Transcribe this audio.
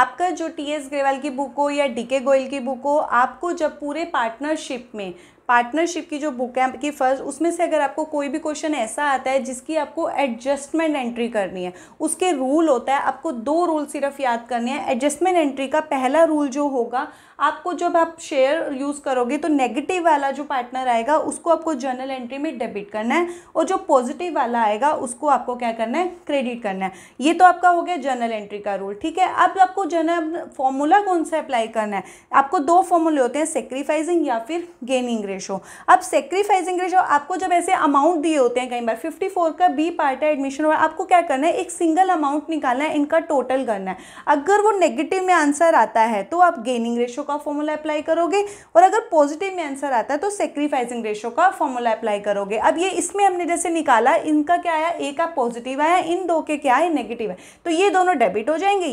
आपका जो T S Grewal की बुक हो या डी के गोयल की बुक हो आपको जब पूरे पार्टनरशिप में पार्टनरशिप की जो बुक है आपकी फर्स्ट उसमें से अगर आपको कोई भी क्वेश्चन ऐसा आता है जिसकी आपको एडजस्टमेंट एंट्री करनी है उसके रूल होता है आपको दो रूल सिर्फ याद करने हैं एडजस्टमेंट एंट्री का पहला रूल जो होगा आपको जब आप शेयर यूज़ करोगे तो नेगेटिव वाला जो पार्टनर आएगा उसको आपको जर्नल एंट्री में डेबिट करना है और जो पॉजिटिव वाला आएगा उसको आपको क्या करना है क्रेडिट करना है ये तो आपका हो गया जर्नल एंट्री का रूल ठीक है अब आपको जर्नल फॉर्मूला कौन सा अप्लाई करना है आपको दो फॉर्मूले होते हैं सेक्रीफाइजिंग या फिर गेनिंग रेशो अब सेक्रीफाइसिंग रेशो आपको जब ऐसे अमाउंट दिए होते हैं कई बार 54 का बी पार्ट है एडमिशन और आपको क्या करना है एक सिंगल अमाउंट निकालना है इनका टोटल करना है अगर वो नेगेटिव में आंसर आता है तो आप गेनिंग रेशो का फॉर्मूला अप्लाई करोगे और अगर पॉजिटिव में आंसर आता है तो सेक्रीफाइसिंग रेशो का फॉर्मूला अप्लाई करोगे अब ये इसमें हमने जैसे निकाला इनका क्या आया ए का पॉजिटिव आया इन दो के क्या है नेगेटिव है तो ये दोनों डेबिट हो जाएंगे